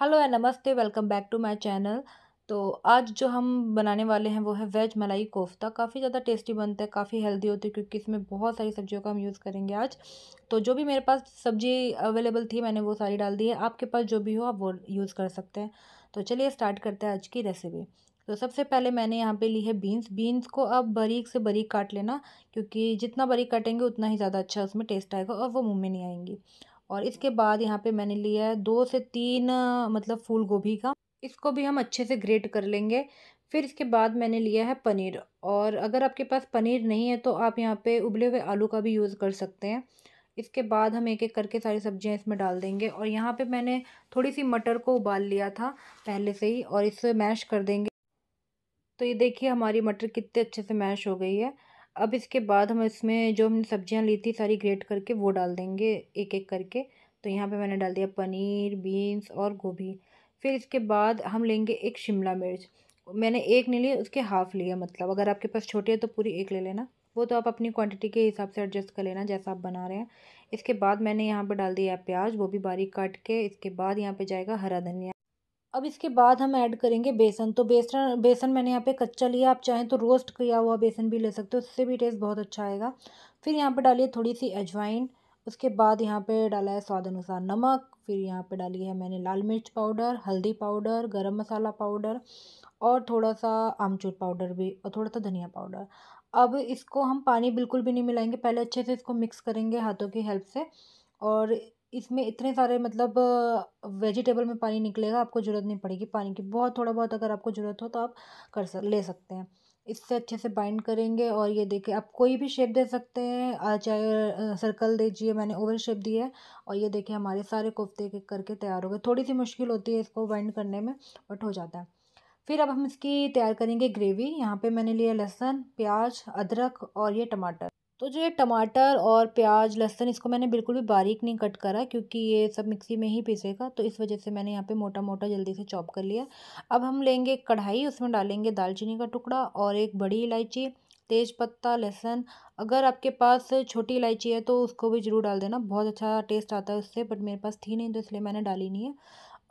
hello and नमस्ते welcome back to my channel तो आज जो हम बनाने वाले हैं वो है वेज मलाई कोफ्ता काफ़ी ज़्यादा टेस्टी बनता है काफ़ी हेल्दी होती है क्योंकि इसमें बहुत सारी सब्जियों का हम यूज़ करेंगे आज तो जो भी मेरे पास सब्जी अवेलेबल थी मैंने वो सारी डाल दी है आपके पास जो भी हो आप वो यूज़ कर सकते हैं तो चलिए स्टार्ट करते हैं आज की रेसिपी तो सबसे पहले मैंने यहाँ पे ली है बीन्स बीन्स को आप बारीक से बारीक काट लेना क्योंकि जितना बारीक काटेंगे उतना ही ज़्यादा अच्छा उसमें टेस्ट आएगा और वो मुँह में नहीं आएंगी और इसके बाद यहाँ पे मैंने लिया है दो से तीन मतलब फूल गोभी का इसको भी हम अच्छे से ग्रेट कर लेंगे फिर इसके बाद मैंने लिया है पनीर और अगर आपके पास पनीर नहीं है तो आप यहाँ पे उबले हुए आलू का भी यूज़ कर सकते हैं इसके बाद हम एक एक करके सारी सब्जियाँ इसमें डाल देंगे और यहाँ पे मैंने थोड़ी सी मटर को उबाल लिया था पहले से ही और इसे मैश कर देंगे तो ये देखिए हमारी मटर कितने अच्छे से मैश हो गई है अब इसके बाद हम इसमें जो हमने सब्जियां ली थी सारी ग्रेट करके वो डाल देंगे एक एक करके तो यहाँ पे मैंने डाल दिया पनीर बीन्स और गोभी फिर इसके बाद हम लेंगे एक शिमला मिर्च मैंने एक नहीं ली उसके हाफ़ लिया मतलब अगर आपके पास छोटी है तो पूरी एक ले लेना वो तो आप अपनी क्वांटिटी के हिसाब से एडजस्ट कर लेना जैसा आप बना रहे हैं इसके बाद मैंने यहाँ पर डाल दिया प्याज वो भी बारीक काट के इसके बाद यहाँ पर जाएगा हरा धनिया अब इसके बाद हम ऐड करेंगे बेसन तो बेसन बेसन मैंने यहाँ पे कच्चा लिया आप चाहें तो रोस्ट किया हुआ बेसन भी ले सकते हो उससे भी टेस्ट बहुत अच्छा आएगा फिर यहाँ पे डालिए थोड़ी सी अजवाइन उसके बाद यहाँ पे डाला है स्वाद अनुसार नमक फिर यहाँ पे डाली है मैंने लाल मिर्च पाउडर हल्दी पाउडर गर्म मसाला पाउडर और थोड़ा सा आमचूर पाउडर भी और थोड़ा सा धनिया पाउडर अब इसको हम पानी बिल्कुल भी नहीं मिलाएंगे पहले अच्छे से इसको मिक्स करेंगे हाथों की हेल्प से और इसमें इतने सारे मतलब वेजिटेबल में पानी निकलेगा आपको ज़रूरत नहीं पड़ेगी पानी की बहुत थोड़ा बहुत अगर आपको ज़रूरत हो तो आप कर सक ले सकते हैं इससे अच्छे से बाइंड करेंगे और ये देखिए आप कोई भी शेप दे सकते हैं चाहे सर्कल दीजिए मैंने ओवल शेप दी है और ये देखिए हमारे सारे कोफ्ते करके तैयार हो गए थोड़ी सी मुश्किल होती है इसको बाइंड करने में बट हो जाता है फिर अब हम इसकी तैयार करेंगे ग्रेवी यहाँ पे मैंने लिया लहसुन प्याज अदरक और ये टमाटर तो जो ये टमाटर और प्याज लहसन इसको मैंने बिल्कुल भी बारीक नहीं कट करा क्योंकि ये सब मिक्सी में ही पीसेगा तो इस वजह से मैंने यहाँ पे मोटा मोटा जल्दी से चॉप कर लिया अब हम लेंगे कढ़ाई उसमें डालेंगे दालचीनी का टुकड़ा और एक बड़ी इलायची तेज पत्ता लहसन अगर आपके पास छोटी इलायची है तो उसको भी ज़रूर डाल देना बहुत अच्छा टेस्ट आता है उससे बट मेरे पास थी नहीं तो इसलिए मैंने डाली नहीं है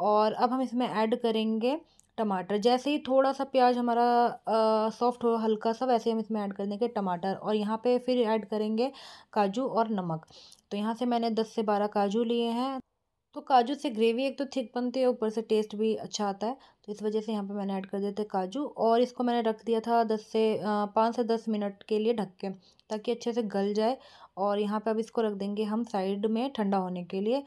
और अब हम इसमें ऐड करेंगे टमाटर जैसे ही थोड़ा सा प्याज हमारा सॉफ्ट हो हल्का सा वैसे हम इसमें ऐड कर देंगे टमाटर और यहाँ पे फिर ऐड करेंगे काजू और नमक तो यहाँ से मैंने दस से बारह काजू लिए हैं तो काजू से ग्रेवी एक तो थिक बनती है ऊपर से टेस्ट भी अच्छा आता है तो इस वजह से यहाँ पे मैंने ऐड कर देते काजू और इसको मैंने रख दिया था दस से पाँच से दस मिनट के लिए ढक के ताकि अच्छे से गल जाए और यहाँ पे अब इसको रख देंगे हम साइड में ठंडा होने के लिए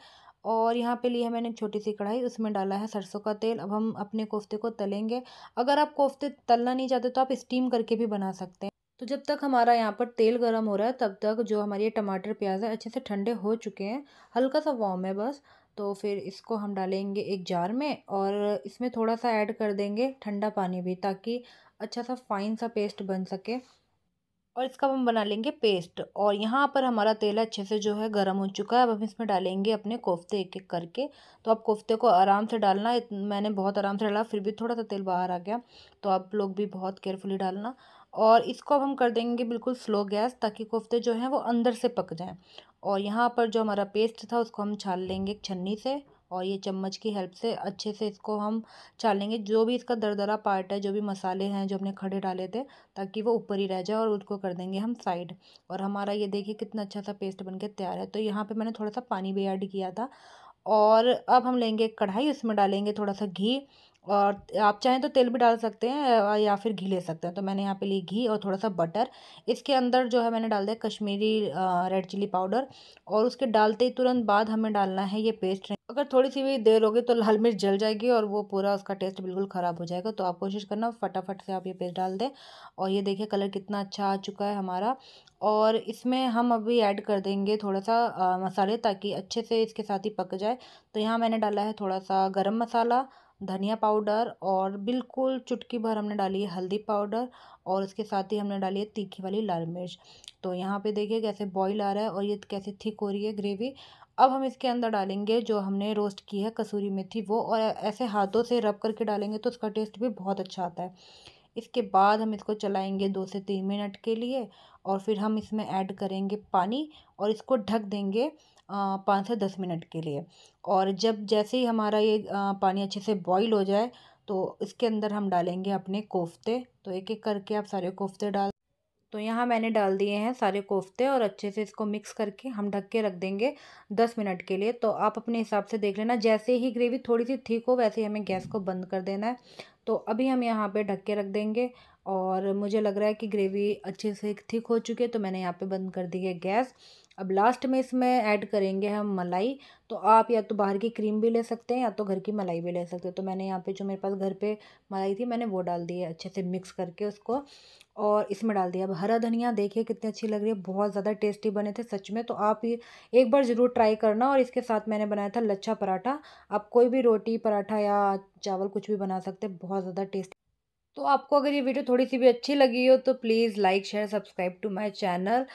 और यहाँ पे ली है मैंने एक छोटी सी कढ़ाई उसमें डाला है सरसों का तेल अब हम अपने कोफ्ते को तलेंगे अगर आप कोफ्ते तलना नहीं चाहते तो आप स्टीम करके भी बना सकते हैं तो जब तक हमारा यहाँ पर तेल गर्म हो रहा है तब तक जो हमारे ये टमाटर प्याज है अच्छे से ठंडे हो चुके हैं हल्का सा वॉम है बस तो फिर इसको हम डालेंगे एक जार में और इसमें थोड़ा सा ऐड कर देंगे ठंडा पानी भी ताकि अच्छा सा फाइन सा पेस्ट बन सके और इसका हम बना लेंगे पेस्ट और यहाँ पर हमारा तेल अच्छे से जो है गर्म हो चुका है अब हम इसमें डालेंगे अपने कोफ्ते एक एक करके तो आप कोफ्ते को आराम से डालना मैंने बहुत आराम से डाला फिर भी थोड़ा सा तेल बाहर आ गया तो आप लोग भी बहुत केयरफुली डालना और इसको अब हम कर देंगे बिल्कुल स्लो गैस ताकि कोफ्ते जो हैं वो अंदर से पक जाएँ और यहाँ पर जो हमारा पेस्ट था उसको हम छाल लेंगे छन्नी से और ये चम्मच की हेल्प से अच्छे से इसको हम चालेंगे जो भी इसका दरदरा पार्ट है जो भी मसाले हैं जो हमने खड़े डाले थे ताकि वो ऊपर ही रह जाए और उसको कर देंगे हम साइड और हमारा ये देखिए कितना अच्छा सा पेस्ट बन तैयार है तो यहाँ पर मैंने थोड़ा सा पानी भी ऐड किया था और अब हम लेंगे कढ़ाई उसमें डालेंगे थोड़ा सा घी और आप चाहें तो तेल भी डाल सकते हैं या फिर घी ले सकते हैं तो मैंने यहाँ पे ली घी और थोड़ा सा बटर इसके अंदर जो है मैंने डाल दिया कश्मीरी रेड चिल्ली पाउडर और उसके डालते ही तुरंत बाद हमें डालना है ये पेस्ट अगर थोड़ी सी भी देर होगी तो लाल मिर्च जल जाएगी और वो पूरा उसका टेस्ट बिल्कुल ख़राब हो जाएगा तो आप कोशिश करना फटाफट से आप ये पेस्ट डाल दें और ये देखिए कलर कितना अच्छा आ चुका है हमारा और इसमें हम अभी ऐड कर देंगे थोड़ा सा मसाले ताकि अच्छे से इसके साथ ही पक जाए तो यहाँ मैंने डाला है थोड़ा सा गर्म मसाला धनिया पाउडर और बिल्कुल चुटकी भर हमने डाली है हल्दी पाउडर और उसके साथ ही हमने डाली है तीखी वाली लाल मिर्च तो यहाँ पे देखिए कैसे बॉईल आ रहा है और ये कैसे थिक हो रही है ग्रेवी अब हम इसके अंदर डालेंगे जो हमने रोस्ट की है कसूरी मेथी वो और ऐसे हाथों से रब करके डालेंगे तो उसका टेस्ट भी बहुत अच्छा आता है इसके बाद हम इसको चलाएँगे दो से तीन मिनट के लिए और फिर हम इसमें ऐड करेंगे पानी और इसको ढक देंगे पाँच से दस मिनट के लिए और जब जैसे ही हमारा ये पानी अच्छे से बॉईल हो जाए तो इसके अंदर हम डालेंगे अपने कोफ्ते तो एक एक करके आप सारे कोफ्ते डाल तो यहाँ मैंने डाल दिए हैं सारे कोफ्ते और अच्छे से इसको मिक्स करके हम ढक के रख देंगे दस मिनट के लिए तो आप अपने हिसाब से देख लेना जैसे ही ग्रेवी थोड़ी सी ठीक हो वैसे ही हमें गैस को बंद कर देना है तो अभी हम यहाँ पे ढक के रख देंगे और मुझे लग रहा है कि ग्रेवी अच्छे से थिक हो चुकी है तो मैंने यहाँ पे बंद कर दी है गैस अब लास्ट में इसमें ऐड करेंगे हम मलाई तो आप या तो बाहर की क्रीम भी ले सकते हैं या तो घर की मलाई भी ले सकते हैं तो मैंने यहाँ पे जो मेरे पास घर पे मलाई थी मैंने वो डाल दी है अच्छे से मिक्स करके उसको और इसमें डाल दिया अब हरा धनिया देखिए कितनी अच्छी लग रही है बहुत ज़्यादा टेस्टी बने थे सच में तो आप ये एक बार ज़रूर ट्राई करना और इसके साथ मैंने बनाया था लच्छा पराठा आप कोई भी रोटी पराठा या चावल कुछ भी बना सकते हैं बहुत ज़्यादा टेस्टी तो आपको अगर ये वीडियो थोड़ी सी भी अच्छी लगी हो तो please like share subscribe to my channel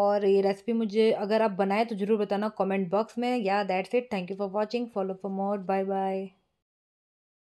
और ये रेसिपी मुझे अगर आप बनाएं तो ज़रूर बताना कमेंट बॉक्स में या that's it thank you for watching follow for more bye bye